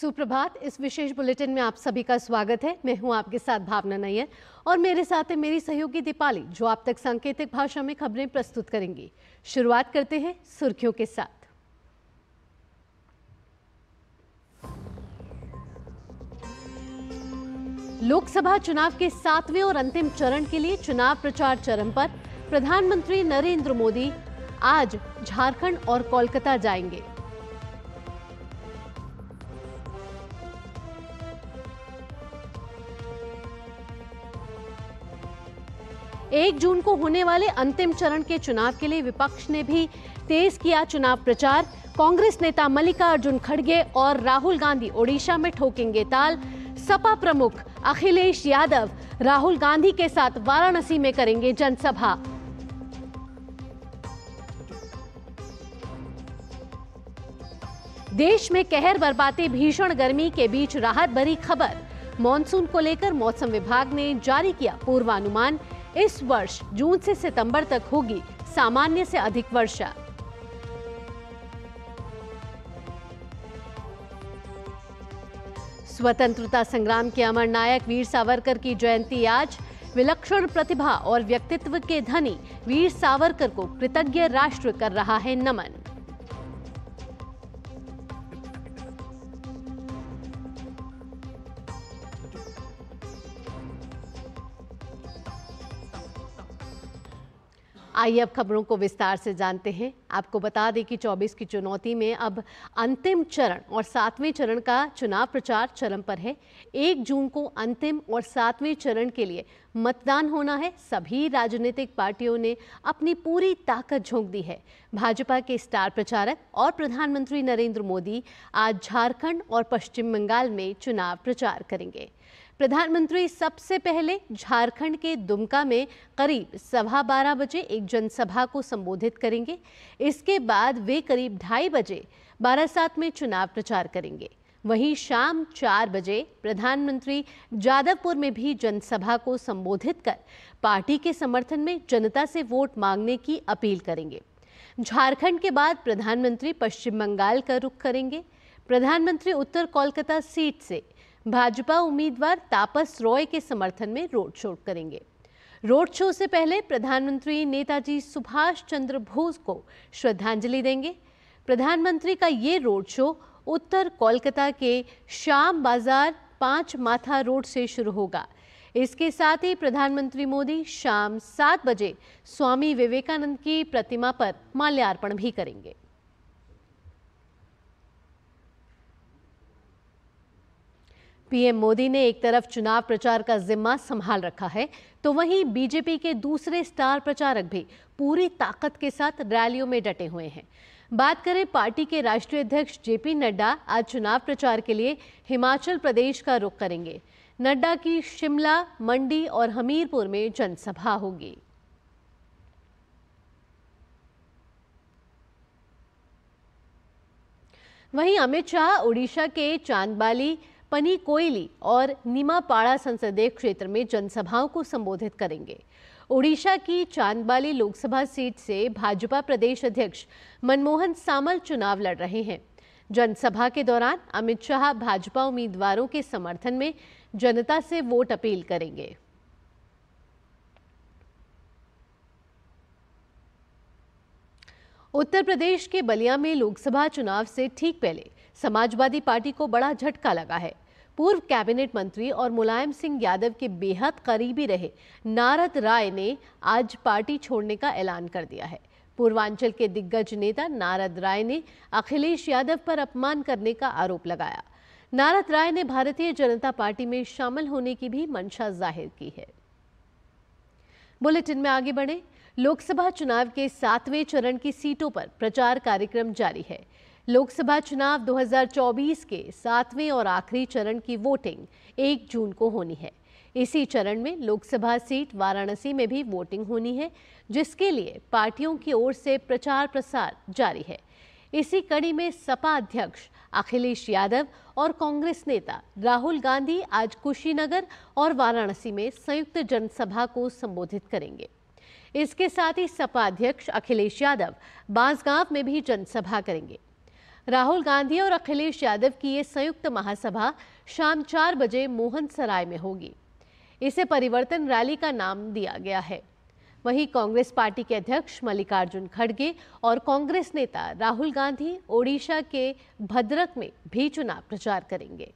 सुप्रभात इस विशेष बुलेटिन में आप सभी का स्वागत है मैं हूं आपके साथ भावना नैयर और मेरे साथ है मेरी सहयोगी दीपाली जो आप तक सांकेतिक भाषा में खबरें प्रस्तुत करेंगी शुरुआत करते हैं सुर्खियों के साथ लोकसभा चुनाव के सातवें और अंतिम चरण के लिए चुनाव प्रचार चरम पर प्रधानमंत्री नरेंद्र मोदी आज झारखंड और कोलकाता जाएंगे एक जून को होने वाले अंतिम चरण के चुनाव के लिए विपक्ष ने भी तेज किया चुनाव प्रचार कांग्रेस नेता मल्लिकार्जुन खड़गे और राहुल गांधी ओडिशा में ठोकेंगे ताल सपा प्रमुख अखिलेश यादव राहुल गांधी के साथ वाराणसी में करेंगे जनसभा देश में कहर बरबाते भीषण गर्मी के बीच राहत भरी खबर मॉनसून को लेकर मौसम विभाग ने जारी किया पूर्वानुमान इस वर्ष जून से सितंबर तक होगी सामान्य से अधिक वर्षा स्वतंत्रता संग्राम के अमर नायक वीर सावरकर की जयंती आज विलक्षण प्रतिभा और व्यक्तित्व के धनी वीर सावरकर को कृतज्ञ राष्ट्र कर रहा है नमन आइए अब खबरों को विस्तार से जानते हैं आपको बता दें कि 24 की चुनौती में अब अंतिम चरण और सातवें चरण का चुनाव प्रचार चरम पर है एक जून को अंतिम और सातवें चरण के लिए मतदान होना है सभी राजनीतिक पार्टियों ने अपनी पूरी ताकत झोंक दी है भाजपा के स्टार प्रचारक और प्रधानमंत्री नरेंद्र मोदी आज झारखंड और पश्चिम बंगाल में चुनाव प्रचार करेंगे प्रधानमंत्री सबसे पहले झारखंड के दुमका में करीब सवा बारह बजे एक जनसभा को संबोधित करेंगे इसके बाद वे करीब ढाई बजे बारासात में चुनाव प्रचार करेंगे वहीं शाम चार बजे प्रधानमंत्री जादवपुर में भी जनसभा को संबोधित कर पार्टी के समर्थन में जनता से वोट मांगने की अपील करेंगे झारखंड के बाद प्रधानमंत्री पश्चिम बंगाल का रुख करेंगे प्रधानमंत्री उत्तर कोलकाता सीट से भाजपा उम्मीदवार तापस रॉय के समर्थन में रोड शो करेंगे रोड शो से पहले प्रधानमंत्री नेताजी सुभाष चंद्र बोस को श्रद्धांजलि देंगे प्रधानमंत्री का ये रोड शो उत्तर कोलकाता के श्याम बाजार पांच माथा रोड से शुरू होगा इसके साथ ही प्रधानमंत्री मोदी शाम सात बजे स्वामी विवेकानंद की प्रतिमा पर माल्यार्पण भी करेंगे पीएम मोदी ने एक तरफ चुनाव प्रचार का जिम्मा संभाल रखा है तो वहीं बीजेपी के दूसरे स्टार प्रचारक भी पूरी ताकत के साथ रैलियों में डटे हुए हैं बात करें पार्टी के राष्ट्रीय अध्यक्ष जेपी नड्डा आज चुनाव प्रचार के लिए हिमाचल प्रदेश का रुख करेंगे नड्डा की शिमला मंडी और हमीरपुर में जनसभा होगी वहीं अमित शाह ओडिशा के चांदबाली पनी कोयली और नीमापाड़ा संसदीय क्षेत्र में जनसभाओं को संबोधित करेंगे ओडिशा की चांदबाली लोकसभा सीट से भाजपा प्रदेश अध्यक्ष मनमोहन सामल चुनाव लड़ रहे हैं जनसभा के दौरान अमित शाह भाजपा उम्मीदवारों के समर्थन में जनता से वोट अपील करेंगे उत्तर प्रदेश के बलिया में लोकसभा चुनाव से ठीक पहले समाजवादी पार्टी को बड़ा झटका लगा है पूर्व कैबिनेट मंत्री और मुलायम सिंह यादव के बेहद करीबी रहे नारद राय ने आज पार्टी छोड़ने का ऐलान कर दिया है पूर्वांचल के दिग्गज नेता नारद राय ने अखिलेश यादव पर अपमान करने का आरोप लगाया नारद राय ने भारतीय जनता पार्टी में शामिल होने की भी मंशा जाहिर की है बुलेटिन में आगे बढ़े लोकसभा चुनाव के सातवें चरण की सीटों पर प्रचार कार्यक्रम जारी है लोकसभा चुनाव 2024 के सातवें और आखिरी चरण की वोटिंग एक जून को होनी है इसी चरण में लोकसभा सीट वाराणसी में भी वोटिंग होनी है जिसके लिए पार्टियों की ओर से प्रचार प्रसार जारी है इसी कड़ी में सपा अध्यक्ष अखिलेश यादव और कांग्रेस नेता राहुल गांधी आज कुशीनगर और वाराणसी में संयुक्त जनसभा को संबोधित करेंगे इसके साथ ही सपा अध्यक्ष अखिलेश यादव बांसगांव में भी जनसभा करेंगे राहुल गांधी और अखिलेश यादव की ये संयुक्त महासभा शाम चार बजे मोहन सराय में होगी इसे परिवर्तन रैली का नाम दिया गया है वहीं कांग्रेस पार्टी के अध्यक्ष मल्लिकार्जुन खड़गे और कांग्रेस नेता राहुल गांधी ओडिशा के भद्रक में भी चुनाव प्रचार करेंगे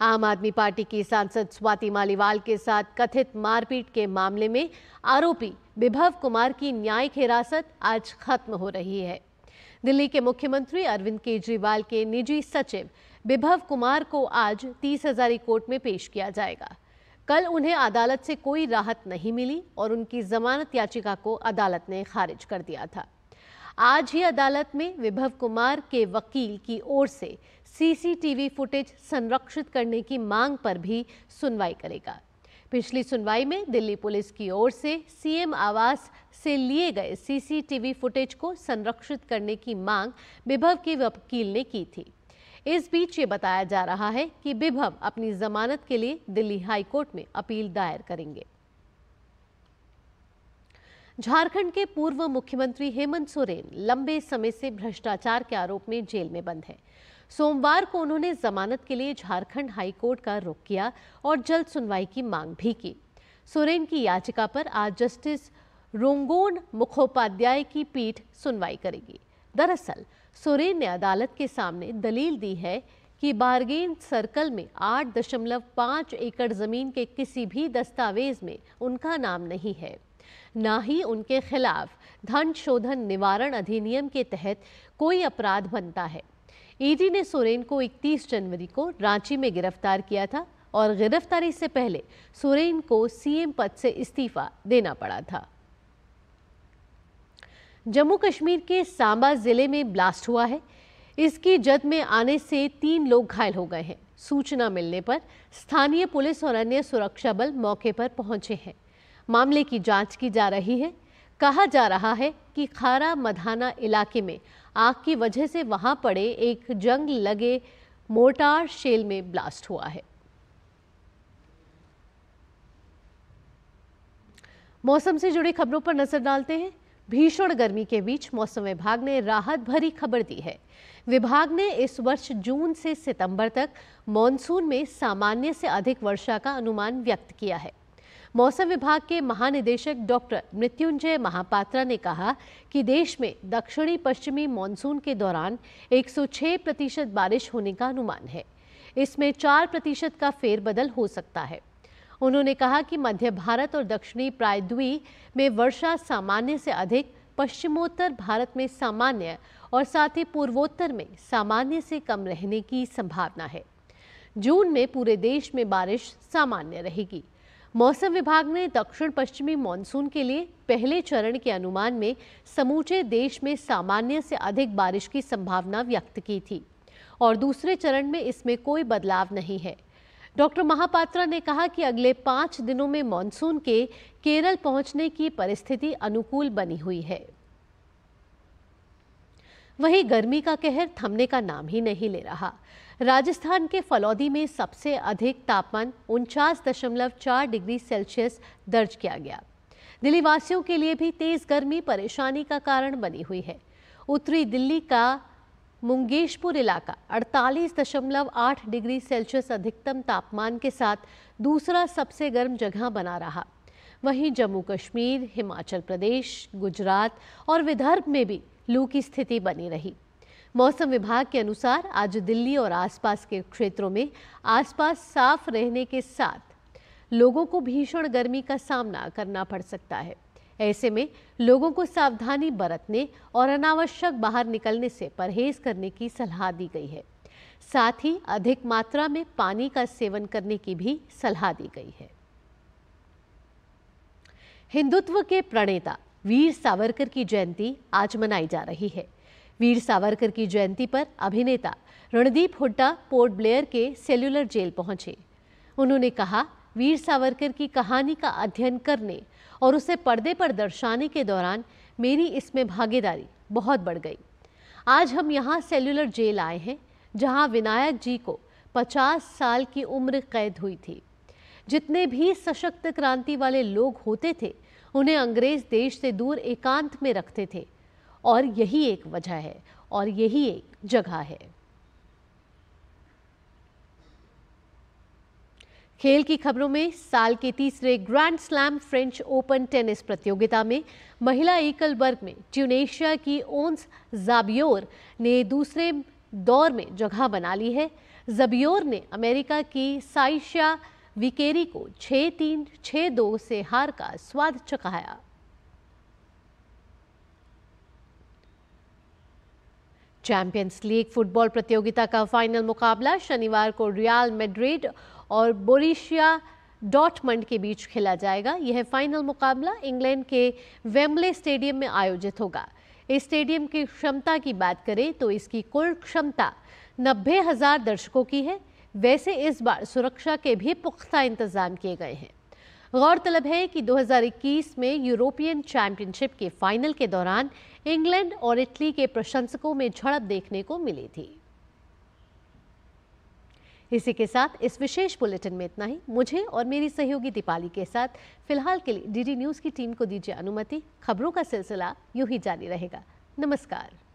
आम आदमी पार्टी की सांसद स्वाति मालीवाल के साथ कथित मारपीट के मामले में आरोपी विभव कुमार की न्यायिक हिरासत आज खत्म हो रही है दिल्ली के मुख्यमंत्री अरविंद केजरीवाल के निजी सचिव विभव कुमार को आज तीस हजारी कोर्ट में पेश किया जाएगा कल उन्हें अदालत से कोई राहत नहीं मिली और उनकी जमानत याचिका को अदालत ने खारिज कर दिया था आज ही अदालत में विभव कुमार के वकील की ओर से सीसीटीवी फुटेज संरक्षित करने की मांग पर भी सुनवाई करेगा पिछली सुनवाई में दिल्ली पुलिस की ओर से सीएम आवास से लिए गए सीसीटीवी फुटेज को संरक्षित करने की मांग विभव के वकील ने की थी इस बीच ये बताया जा रहा है कि विभव अपनी जमानत के लिए दिल्ली हाईकोर्ट में अपील दायर करेंगे झारखंड के पूर्व मुख्यमंत्री हेमंत सोरेन लंबे समय से भ्रष्टाचार के आरोप में जेल में बंद है सोमवार को उन्होंने जमानत के लिए झारखंड हाईकोर्ट का रुख किया और जल्द सुनवाई की मांग भी की सोरेन की याचिका पर आज जस्टिस रोंगोन मुखोपाध्याय की पीठ सुनवाई करेगी दरअसल सोरेन ने अदालत के सामने दलील दी है कि बारगेन सर्कल में 8.5 एकड़ ज़मीन के किसी भी दस्तावेज में उनका नाम नहीं है ना ही उनके खिलाफ धन शोधन निवारण अधिनियम के तहत कोई अपराध बनता है ईडी ने सोरेन को 31 जनवरी को रांची में गिरफ्तार किया था और गिरफ्तारी से पहले सोरेन को सीएम पद से इस्तीफा देना पड़ा था जम्मू कश्मीर के सांबा जिले में ब्लास्ट हुआ है इसकी जद में आने से तीन लोग घायल हो गए हैं सूचना मिलने पर स्थानीय पुलिस और अन्य सुरक्षा बल मौके पर पहुंचे हैं मामले की जांच की जा रही है कहा जा रहा है कि खारा मधाना इलाके में आग की वजह से वहां पड़े एक जंग लगे मोर्टार शेल में ब्लास्ट हुआ है मौसम से जुड़ी खबरों पर नजर डालते हैं भीषण गर्मी के बीच मौसम विभाग ने राहत भरी खबर दी है विभाग ने इस वर्ष जून से सितंबर तक मॉनसून में सामान्य से अधिक वर्षा का अनुमान व्यक्त किया है मौसम विभाग के महानिदेशक डॉक्टर मृत्युंजय महापात्रा ने कहा कि देश में दक्षिणी पश्चिमी मानसून के दौरान 106 प्रतिशत बारिश होने का अनुमान है इसमें 4 प्रतिशत का फेरबदल हो सकता है उन्होंने कहा कि मध्य भारत और दक्षिणी प्रायद्वीप में वर्षा सामान्य से अधिक पश्चिमोत्तर भारत में सामान्य और साथ ही पूर्वोत्तर में सामान्य से कम रहने की संभावना है जून में पूरे देश में बारिश सामान्य रहेगी मौसम विभाग ने दक्षिण पश्चिमी मानसून के लिए पहले चरण के अनुमान में समूचे देश में सामान्य से अधिक बारिश की संभावना व्यक्त की थी और दूसरे चरण में इसमें कोई बदलाव नहीं है डॉक्टर महापात्रा ने कहा कि अगले पाँच दिनों में मानसून के केरल पहुंचने की परिस्थिति अनुकूल बनी हुई है वहीं गर्मी का कहर थमने का नाम ही नहीं ले रहा राजस्थान के फलौदी में सबसे अधिक तापमान उनचास दशमलव चार डिग्री सेल्सियस दर्ज किया गया दिल्ली वासियों के लिए भी तेज गर्मी परेशानी का कारण बनी हुई है उत्तरी दिल्ली का मुंगेशपुर इलाका 48.8 डिग्री सेल्सियस अधिकतम तापमान के साथ दूसरा सबसे गर्म जगह बना रहा वहीं जम्मू कश्मीर हिमाचल प्रदेश गुजरात और विदर्भ में भी लू की स्थिति बनी रही मौसम विभाग के अनुसार आज दिल्ली और आसपास के क्षेत्रों में आसपास साफ रहने के साथ लोगों को भीषण गर्मी का सामना करना पड़ सकता है ऐसे में लोगों को सावधानी बरतने और अनावश्यक बाहर निकलने से परहेज करने की सलाह दी गई है साथ ही अधिक मात्रा में पानी का सेवन करने की भी सलाह दी गई है हिंदुत्व के प्रणेता वीर सावरकर की जयंती आज मनाई जा रही है वीर सावरकर की जयंती पर अभिनेता रणदीप हुड्डा पोर्ट ब्लेयर के सेल्युलर जेल पहुंचे उन्होंने कहा वीर सावरकर की कहानी का अध्ययन करने और उसे पर्दे पर दर्शाने के दौरान मेरी इसमें भागीदारी बहुत बढ़ गई आज हम यहाँ सेल्युलर जेल आए हैं जहाँ विनायक जी को 50 साल की उम्र कैद हुई थी जितने भी सशक्त क्रांति वाले लोग होते थे उन्हें अंग्रेज देश से दूर एकांत में रखते थे और यही एक वजह है और यही एक जगह है खेल की खबरों में साल के तीसरे grand slam French open tennis प्रतियोगिता में महिला एकल वर्ग में ट्यूनेशिया की ओन्स जाबियोर ने दूसरे दौर में जगह बना ली है जबियोर ने अमेरिका की साइशिया विकेरी को छः तीन छः दो से हार का स्वाद चखाया चैंपियंस लीग फुटबॉल प्रतियोगिता का फाइनल मुकाबला शनिवार को रियाल मेड्रिड और बोरिशिया डॉटमंड के बीच खेला जाएगा यह फाइनल मुकाबला इंग्लैंड के वेम्बले स्टेडियम में आयोजित होगा इस स्टेडियम की क्षमता की बात करें तो इसकी कुल क्षमता नब्बे हजार दर्शकों की है वैसे इस बार सुरक्षा के भी पुख्ता इंतजाम किए गए हैं गौरतलब है कि 2021 में यूरोपियन चैंपियनशिप के फाइनल के दौरान इंग्लैंड और इटली के प्रशंसकों में झड़प देखने को मिली थी इसी के साथ इस विशेष बुलेटिन में इतना ही मुझे और मेरी सहयोगी दीपाली के साथ फिलहाल के लिए डीडी न्यूज़ की टीम को दीजिए अनुमति खबरों का सिलसिला यूं ही जारी रहेगा नमस्कार